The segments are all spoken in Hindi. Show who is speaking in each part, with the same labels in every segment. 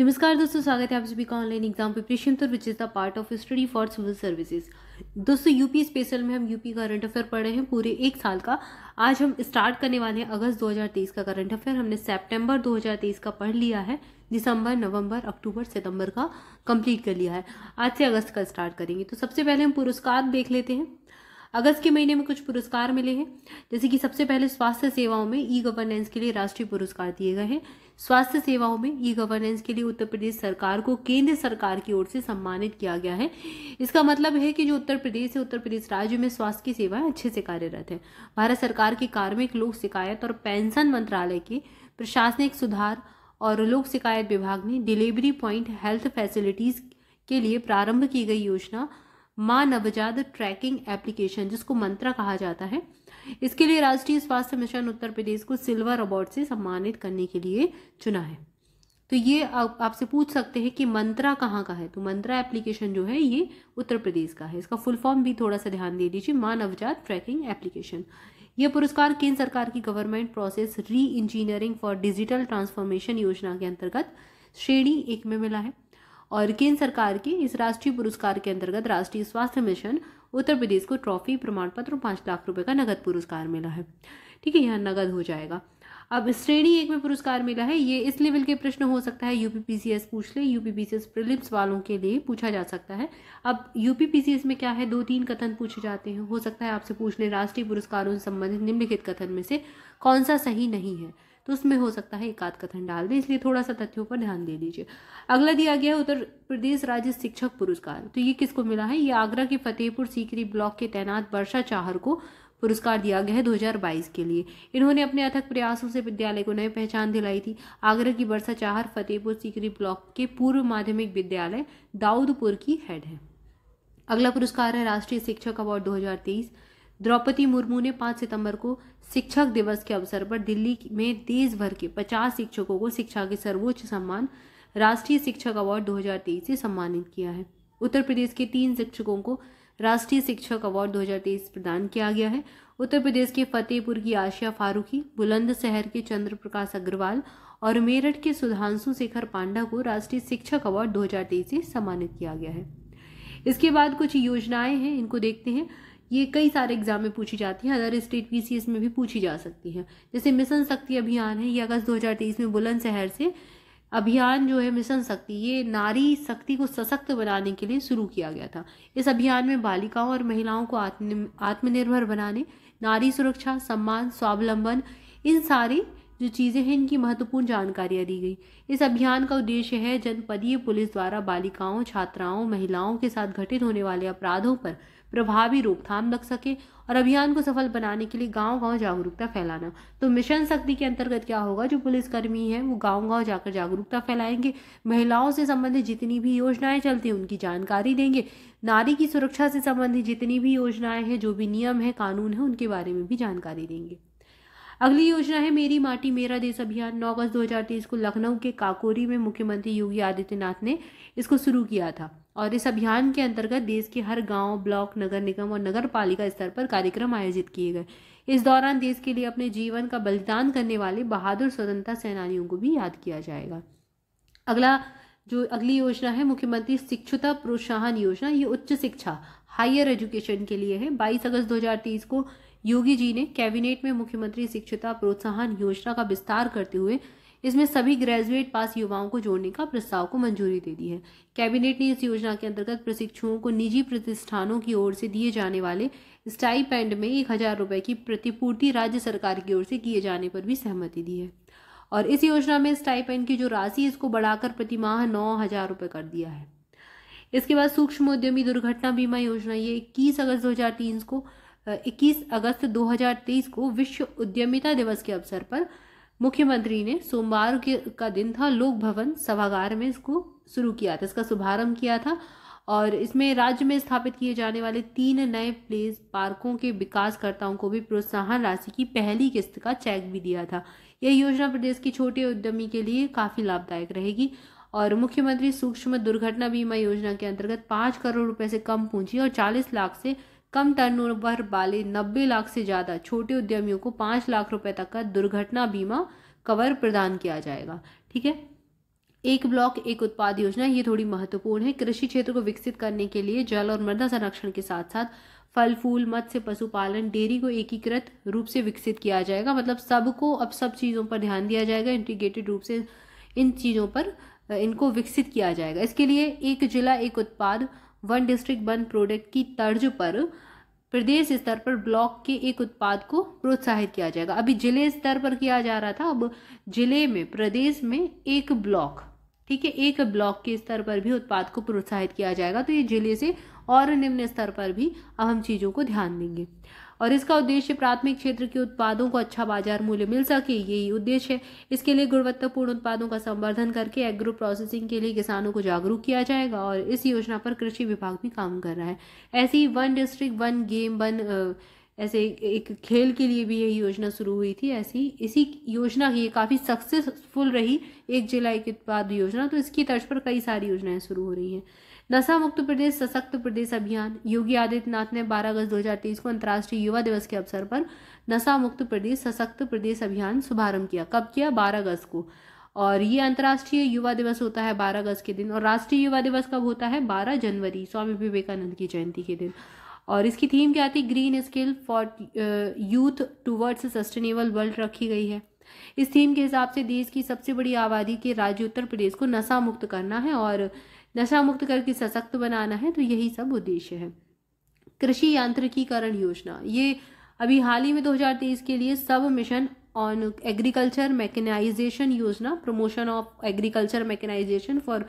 Speaker 1: नमस्कार दोस्तों स्वागत है आप सभी का ऑनलाइन एग्जाम प्रिपरेशन तो which is the part of study for civil services दोस्तों यूपी स्पेशल में हम यूपी करंट अफेयर पढ़ रहे हैं पूरे एक साल का आज हम स्टार्ट करने वाले हैं अगस्त 2023 का करंट अफेयर हमने सितंबर 2023 का पढ़ लिया है दिसंबर नवंबर अक्टूबर सितंबर का कंप्लीट कर लिया है आज से अगस्त का स्टार्ट करेंगे तो सबसे पहले हम पुरस्कार देख लेते हैं अगस्त के महीने में कुछ पुरस्कार मिले हैं जैसे कि सबसे पहले स्वास्थ्य सेवाओं में ई गवर्नेंस के लिए राष्ट्रीय पुरस्कार दिए गए हैं स्वास्थ्य सेवाओं में ई गवर्नेंस के लिए उत्तर प्रदेश सरकार को केंद्र सरकार की ओर से सम्मानित किया गया है इसका मतलब है कि जो उत्तर प्रदेश है उत्तर प्रदेश राज्य में स्वास्थ्य की सेवाएं अच्छे से कार्यरत है भारत सरकार की कार्मिक लोक शिकायत और पेंशन मंत्रालय के प्रशासनिक सुधार और लोक शिकायत विभाग ने डिलीवरी पॉइंट हेल्थ फैसिलिटीज के लिए प्रारंभ की गई योजना माँ नवजात ट्रैकिंग एप्लीकेशन जिसको मंत्रा कहा जाता है इसके लिए राष्ट्रीय स्वास्थ्य मिशन उत्तर प्रदेश को सिल्वर अवार्ड से सम्मानित करने के लिए चुना है तो ये आप आपसे पूछ सकते हैं कि मंत्रा कहाँ का है तो मंत्रा एप्लीकेशन जो है ये उत्तर प्रदेश का है इसका फुल फॉर्म भी थोड़ा सा ध्यान दे दीजिए मानवजात ट्रैकिंग एप्लीकेशन ये पुरस्कार केंद्र सरकार की government process reengineering for digital transformation योजना के अंतर्गत श्रेणी एक में मिला है और केंद्र सरकार के इस राष्ट्रीय पुरस्कार के अंतर्गत राष्ट्रीय स्वास्थ्य मिशन उत्तर प्रदेश को ट्रॉफी प्रमाण पत्र और पाँच लाख रुपये का नगद पुरस्कार मिला है ठीक है यह नगद हो जाएगा अब श्रेणी एक में पुरस्कार मिला है ये इस लेवल के प्रश्न हो सकता है यूपीपीसीएस पूछ ले यूपीपीसीएस प्रिलिम्स वालों के लिए पूछा जा सकता है अब यूपीपीसीएस में क्या है दो तीन कथन पूछे जाते हैं हो सकता है आपसे पूछ ले राष्ट्रीय पुरस्कारों से संबंधित निम्नलिखित कथन में से कौन सा सही नहीं है तो उसमें हो सकता है एकाध कथन डाल दें इसलिए थोड़ा सा तथ्यों पर ध्यान दे दीजिए अगला दिया गया है उत्तर प्रदेश राज्य शिक्षक पुरस्कार तो ये किसको मिला है ये आगरा के फतेहपुर सीकरी ब्लॉक के तैनात वर्षा चाहर को पुरस्कार दिया गया है 2022 के लिए इन्होंने अपने अथक प्रयासों से विद्यालय को नई पहचान दिलाई थी आगरा की वर्षा चाहर फतेहपुर सीकरी ब्लॉक के पूर्व माध्यमिक विद्यालय दाऊदपुर की हेड है अगला पुरस्कार है राष्ट्रीय शिक्षक अवार्ड 2023 द्रौपदी मुर्मू ने 5 सितंबर को शिक्षक दिवस के अवसर पर दिल्ली में देश भर के 50 शिक्षकों को शिक्षा के सर्वोच्च सम्मान राष्ट्रीय शिक्षक अवार्ड 2023 से सम्मानित किया है उत्तर प्रदेश के तीन शिक्षकों को राष्ट्रीय शिक्षक अवार्ड 2023 प्रदान किया गया है उत्तर प्रदेश के फतेहपुर की आशिया फारूकी बुलंदशहर के चंद्र प्रकाश अग्रवाल और मेरठ के सुधांशु शेखर पांडा को राष्ट्रीय शिक्षक अवार्ड 2023 से सम्मानित किया गया है इसके बाद कुछ योजनाएं हैं इनको देखते हैं ये कई सारे एग्जाम में पूछी जाती हैं अदर स्टेट पी में भी पूछी जा सकती हैं जैसे मिशन शक्ति अभियान है ये अगस्त दो में बुलंदशहर से अभियान जो है मिशन शक्ति ये नारी शक्ति को सशक्त बनाने के लिए शुरू किया गया था इस अभियान में बालिकाओं और महिलाओं को आत्म आत्मनिर्भर बनाने नारी सुरक्षा सम्मान स्वावलंबन इन सारी जो चीज़ें हैं इनकी महत्वपूर्ण जानकारियाँ दी गई इस अभियान का उद्देश्य है जनपदीय पुलिस द्वारा बालिकाओं छात्राओं महिलाओं के साथ घटित होने वाले अपराधों पर प्रभावी रोकथाम रख सके और अभियान को सफल बनाने के लिए गांव गांव जागरूकता फैलाना तो मिशन शक्ति के अंतर्गत क्या होगा जो पुलिसकर्मी हैं वो गांव गांव जाकर जागरूकता फैलाएंगे महिलाओं से संबंधित जितनी भी योजनाएं चलती हैं उनकी जानकारी देंगे नारी की सुरक्षा से संबंधित जितनी भी योजनाएं हैं जो भी नियम है कानून है उनके बारे में भी जानकारी देंगे अगली योजना है मेरी माटी मेरा देश अभियान नौ अगस्त दो को लखनऊ के काकोरी में मुख्यमंत्री योगी आदित्यनाथ ने इसको शुरू किया था और इस अभियान के अंतर्गत देश के हर गांव, ब्लॉक नगर निगम और नगर पालिका स्तर पर कार्यक्रम आयोजित किए गए इस दौरान देश के लिए अपने जीवन का बलिदान करने वाले बहादुर स्वतंत्रता सेनानियों को भी याद किया जाएगा अगला जो अगली योजना है मुख्यमंत्री शिक्षुता प्रोत्साहन योजना ये उच्च शिक्षा हायर एजुकेशन के लिए है 22 अगस्त 2023 को योगी जी ने कैबिनेट में मुख्यमंत्री शिक्षुता प्रोत्साहन योजना का विस्तार करते हुए इसमें सभी ग्रेजुएट पास युवाओं को जोड़ने का प्रस्ताव को मंजूरी दे दी है कैबिनेट ने इस योजना के अंतर्गत प्रशिक्षुओं को निजी प्रतिष्ठानों की ओर से दिए जाने वाले स्टाइपेंड में एक हज़ार रुपये की प्रतिपूर्ति राज्य सरकार की ओर से किए जाने पर भी सहमति दी है और इस योजना में स्टाइपेंड की जो राशि इसको बढ़ाकर प्रतिमाह नौ हज़ार रुपये कर दिया है इसके बाद सूक्ष्म उद्यमी दुर्घटना बीमा योजना ये इक्कीस अगस्त 2003 को इक्कीस अगस्त तेईस को विश्व उद्यमिता दिवस के अवसर पर मुख्यमंत्री ने सोमवार के का दिन था लोक भवन सभागार में इसको शुरू किया था इसका शुभारंभ किया था और इसमें राज्य में स्थापित किए जाने वाले तीन नए प्लेस पार्कों के विकासकर्ताओं को भी प्रोत्साहन राशि की पहली किस्त का चेक भी दिया था यह योजना प्रदेश के छोटे उद्यमी के लिए काफ़ी लाभदायक रहेगी और मुख्यमंत्री सूक्ष्म दुर्घटना बीमा योजना के अंतर्गत पाँच करोड़ रुपए से कम पूंजी और चालीस लाख से कम टर्नओवर वाले 90 लाख से ज़्यादा छोटे उद्यमियों को 5 लाख रुपए तक का दुर्घटना बीमा कवर प्रदान किया जाएगा ठीक है एक ब्लॉक एक उत्पाद योजना ये थोड़ी महत्वपूर्ण है कृषि क्षेत्र को विकसित करने के लिए जल और मृदा संरक्षण के साथ साथ फल फूल मत्स्य पशुपालन डेयरी को एकीकृत रूप से विकसित किया जाएगा मतलब सबको अब सब चीज़ों पर ध्यान दिया जाएगा इंटीग्रेटेड रूप से इन चीज़ों पर इनको विकसित किया जाएगा इसके लिए एक जिला एक उत्पाद वन डिस्ट्रिक्ट वन प्रोडक्ट की तर्ज पर प्रदेश स्तर पर ब्लॉक के एक उत्पाद को प्रोत्साहित किया जाएगा अभी जिले स्तर पर किया जा रहा था अब जिले में प्रदेश में एक ब्लॉक ठीक है एक ब्लॉक के स्तर पर भी उत्पाद को प्रोत्साहित किया जाएगा तो ये जिले से और निम्न स्तर पर भी अहम चीज़ों को ध्यान देंगे और इसका उद्देश्य प्राथमिक क्षेत्र के उत्पादों को अच्छा बाजार मूल्य मिल सके यही उद्देश्य है इसके लिए गुणवत्तापूर्ण उत्पादों का संवर्धन करके एग्रो प्रोसेसिंग के लिए किसानों को जागरूक किया जाएगा और इस योजना पर कृषि विभाग भी काम कर रहा है ऐसे ही one district one game one ऐसे एक खेल के लिए भी यही योजना शुरू हुई थी ऐसी इसी योजना की काफ़ी सक्सेसफुल रही एक जिला एक उत्पाद योजना तो इसकी तर्ज पर कई सारी योजनाएं शुरू हो रही हैं नशा मुक्त प्रदेश सशक्त प्रदेश अभियान योगी आदित्यनाथ ने 12 अगस्त 2023 को अंतर्राष्ट्रीय युवा दिवस के अवसर पर नशा मुक्त प्रदेश सशक्त प्रदेश अभियान शुभारंभ किया कब किया 12 अगस्त को और ये अंतर्राष्ट्रीय युवा दिवस होता है 12 अगस्त के दिन और राष्ट्रीय युवा दिवस कब होता है 12 जनवरी स्वामी विवेकानंद की जयंती के दिन और इसकी थीम क्या थी green skill for youth towards sustainable world रखी गई है इस थीम के हिसाब से देश की सबसे बड़ी आबादी के राज्य उत्तर प्रदेश को नशा मुक्त करना है और नशा मुक्त करके सशक्त बनाना है तो यही सब उद्देश्य है कृषि यांत्रिकीकरण योजना ये अभी हाल ही में 2023 के लिए sub mission on agriculture mechanization योजना promotion of agriculture mechanization for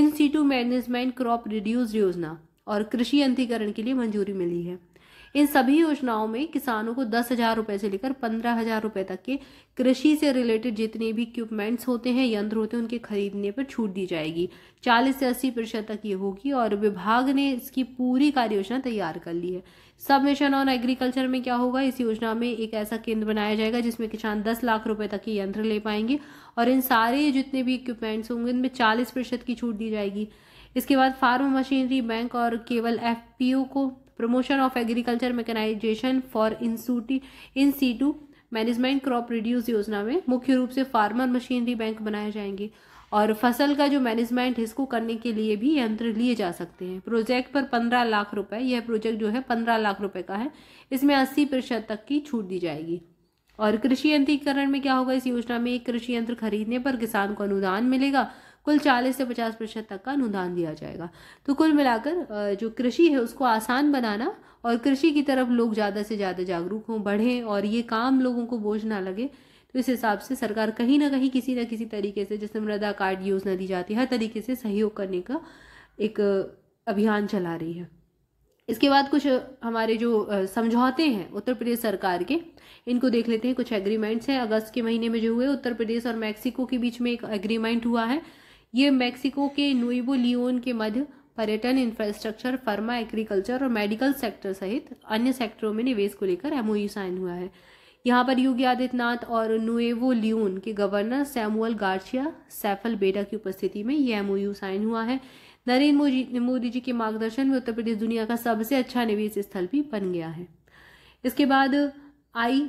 Speaker 1: in situ management crop रिड्यूस योजना और कृषि यंत्रीकरण के लिए मंजूरी मिली है इन सभी योजनाओं में किसानों को दस हजार रुपये से लेकर पंद्रह हजार रुपये तक के कृषि से रिलेटेड जितने भी इक्विपमेंट्स होते हैं यंत्र होते हैं उनके खरीदने पर छूट दी जाएगी चालीस से अस्सी प्रतिशत तक ये होगी और विभाग ने इसकी पूरी कार्य योजना तैयार कर ली है सब मिशन ऑन एग्रीकल्चर में क्या होगा इस योजना में एक ऐसा केंद्र बनाया जाएगा जिसमें किसान दस लाख रुपए तक के यंत्र ले पाएंगे और इन सारे जितने भी इक्विपमेंट्स होंगे इनमें चालीस प्रतिशत की छूट दी जाएगी इसके बाद फार्म मशीनरी बैंक और केवल एफ को promotion promotion of agriculture mechanization in situ management crop रिड्यूस योजना में मुख्य रूप से फार्मर मशीनरी बैंक बनाए जाएंगे और फसल का जो मैनेजमेंट इसको करने के लिए भी यंत्र लिए जा सकते हैं प्रोजेक्ट पर पंद्रह लाख रुपए यह प्रोजेक्ट जो है पंद्रह लाख रुपए का है इसमें अस्सी प्रतिशत तक की छूट दी जाएगी और कृषि यंत्रीकरण में क्या होगा इस योजना में एक कृषि यंत्र खरीदने पर किसान को अनुदान मिलेगा कुल चालीस से पचास प्रतिशत तक का अनुदान दिया जाएगा तो कुल मिलाकर जो कृषि है उसको आसान बनाना और कृषि की तरफ लोग ज़्यादा से ज़्यादा जागरूक हों बढ़ें और ये काम लोगों को बोझ ना लगे तो इस हिसाब से सरकार कहीं ना कहीं किसी ना किसी तरीके से जैसे मृदा कार्ड योजना दी जाती है हर तरीके से सहयोग करने का एक अभियान चला रही है इसके बाद कुछ हमारे जो समझौते हैं उत्तर प्रदेश सरकार के इनको देख लेते हैं कुछ एग्रीमेंट्स हैं अगस्त के महीने में जो हुए उत्तर प्रदेश और मैक्सिको के बीच में एक एग्रीमेंट हुआ है ये मैक्सिको के नुइबो लियोन के मध्य पर्यटन इंफ्रास्ट्रक्चर फार्मा एग्रीकल्चर और मेडिकल सेक्टर सहित अन्य सेक्टरों में निवेश को लेकर एमओयू साइन e हुआ है यहाँ पर योगी आदित्यनाथ और नुएवो लियोन के गवर्नर सैमुअल गार्चिया सैफल बेटा की उपस्थिति में ये एमओयू साइन e हुआ है नरेंद्र मोदी जी के मार्गदर्शन में उत्तर प्रदेश दुनिया का सबसे अच्छा निवेश स्थल भी बन गया है इसके बाद आई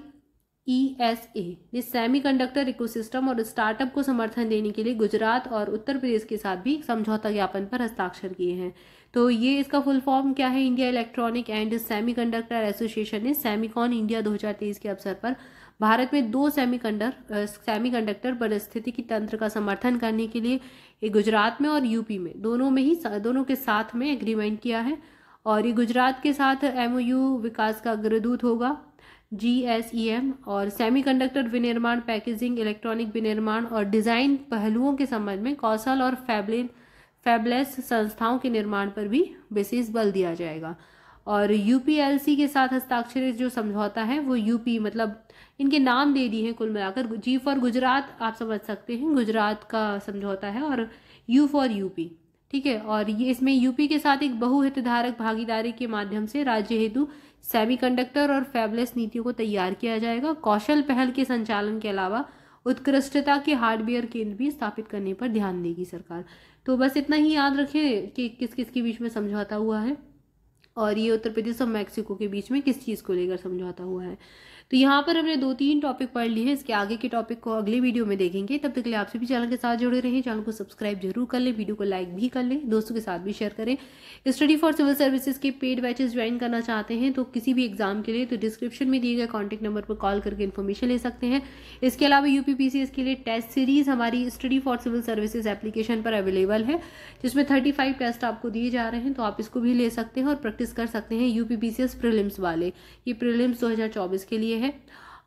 Speaker 1: ई एस ए ये सेमी कंडक्टर इकोसिस्टम और स्टार्टअप को समर्थन देने के लिए गुजरात और उत्तर प्रदेश के साथ भी समझौता ज्ञापन पर हस्ताक्षर किए हैं तो ये इसका फुल फॉर्म क्या है India electronic and semiconductor association ने सेमिकॉन इंडिया 2023 के अवसर पर भारत में दो सेमी कंडर सेमी कंडक्टर परिस्थितिकी तंत्र का समर्थन करने के लिए गुजरात में और यूपी में दोनों में ही दोनों के साथ में एग्रीमेंट किया है और ये गुजरात के साथ एमओयू विकास का अग्रदूत होगा जी एस ई एम और सेमीकंडक्टर विनिर्माण पैकेजिंग इलेक्ट्रॉनिक विनिर्माण और डिज़ाइन पहलुओं के संबंध में कौशल और फैबलिन फैबलेस संस्थाओं के निर्माण पर भी विशेष बल दिया जाएगा और यूपीएलसी के साथ हस्ताक्षरित जो समझौता है वो यूपी मतलब इनके नाम दे दिए हैं कुल मिलाकर जी फॉर गुजरात आप समझ सकते हैं गुजरात का समझौता है और यू फॉर यूपी ठीक है और ये इसमें यूपी के साथ एक बहुहितधारक भागीदारी के माध्यम से राज्य हेतु सेमीकंडक्टर और फैबलेस नीतियों को तैयार किया जाएगा कौशल पहल के संचालन के अलावा उत्कृष्टता के हार्डवेयर केंद्र भी स्थापित करने पर ध्यान देगी सरकार तो बस इतना ही याद रखें कि किस किस के बीच में समझौता हुआ है और ये उत्तर प्रदेश और मैक्सिको के बीच में किस चीज़ को लेकर समझौता हुआ है तो यहाँ पर हमने दो तीन टॉपिक पढ़ लिए हैं इसके आगे के टॉपिक को अगले वीडियो में देखेंगे तब तक के लिए आपसे भी चैनल के साथ जुड़े रहें चैनल को सब्सक्राइब जरूर कर लें वीडियो को लाइक भी कर लें दोस्तों के साथ भी शेयर करें स्टडी फॉर सिविल सर्विसेज के पेड बैचेस ज्वाइन करना चाहते हैं तो किसी भी एग्जाम के लिए तो डिस्क्रिप्शन में दिए गए कॉन्टैक्ट नंबर पर कॉल करके इन्फॉर्मेशन ले सकते हैं इसके अलावा यू के लिए टेस्ट सीरीज हमारी study for civil services application पर अवेलेबल है जिसमें थर्टी टेस्ट आपको दिए जा रहे हैं तो आप इसको भी ले सकते हैं और प्रैक्टिस कर सकते हैं यू प्रिलिम्स वाले ये प्रिलिम्स दो के लिए लिए है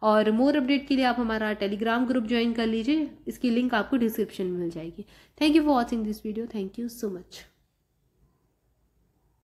Speaker 1: और मोर अपडेट के लिए आप हमारा टेलीग्राम ग्रुप ज्वाइन कर लीजिए इसकी लिंक आपको डिस्क्रिप्शन में मिल जाएगी thank you for watching this video thank you so much